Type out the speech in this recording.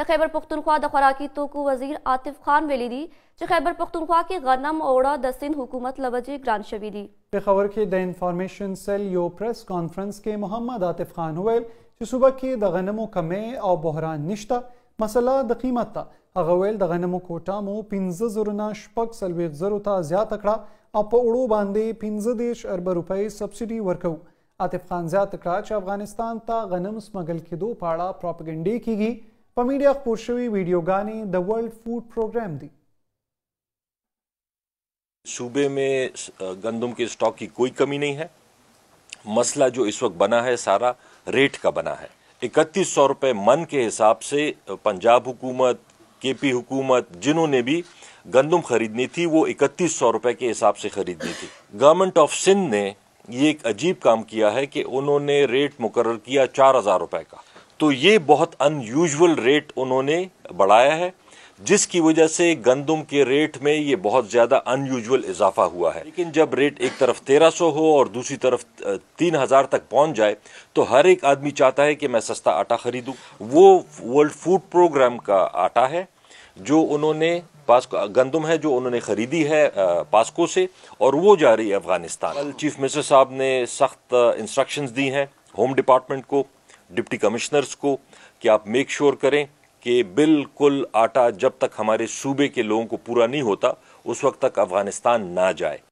د خیبر پښتونخوا د خوراکي توکو وزیر عاطف خان ویلي دي چې خیبر پښتونخوا کې غنم اوړه د سند حکومت لوجه ګران شوي دي په خبر کې د انفارمیشن سیل یو پریس کانفرنس کې محمد عاطف خان وویل چې صوبه کې د غنمو کمې او بحران نشته مسله د قیمت ته هغه ویل د غنمو کوټا مو 15 زره نه شپږ سلويخ زره ته زیات کړه او په اوړو باندې 15 دیش ارب روپۍ سبسډي ورکو عاطف خان زیات کړه چې افغانستان ته غنم سمګل کېدو په اړه پروپاګاندا کیږي Pamidyak video गाने the world food programme दी सूबे में गंदम के स्टॉक की कोई कमी नहीं है मसला जो इस वक्त बना है सारा रेट का बना है इकतीस सौ रुपये मन के हिसाब से पंजाब हुकूमत के पी हुकूमत जिन्होंने भी गंदम खरीदनी थी वो इकतीस सौ रुपये के हिसाब से खरीदनी थी गवर्नमेंट ऑफ सिंध ने ये एक अजीब काम किया है कि उन्होंने रेट मुकर किया चार हज़ार रुपये का तो ये बहुत अनयूजल रेट उन्होंने बढ़ाया है जिसकी वजह से गंदम के रेट में ये बहुत ज़्यादा अनयूजल इजाफा हुआ है लेकिन जब रेट एक तरफ तेरह सौ हो और दूसरी तरफ तीन हज़ार तक पहुंच जाए तो हर एक आदमी चाहता है कि मैं सस्ता आटा ख़रीदूँ वो वर्ल्ड फूड प्रोग्राम का आटा है जो उन्होंने पास गंदम है जो उन्होंने ख़रीदी है पास्को से और वो जा रही है अफ़गानिस्तान चीफ मिनिस्टर साहब ने सख्त इंस्ट्रक्शन दी हैं होम डिपार्टमेंट को डिप्टी कमिश्नर्स को कि आप मेक श्योर करें कि बिल्कुल आटा जब तक हमारे सूबे के लोगों को पूरा नहीं होता उस वक्त तक अफगानिस्तान ना जाए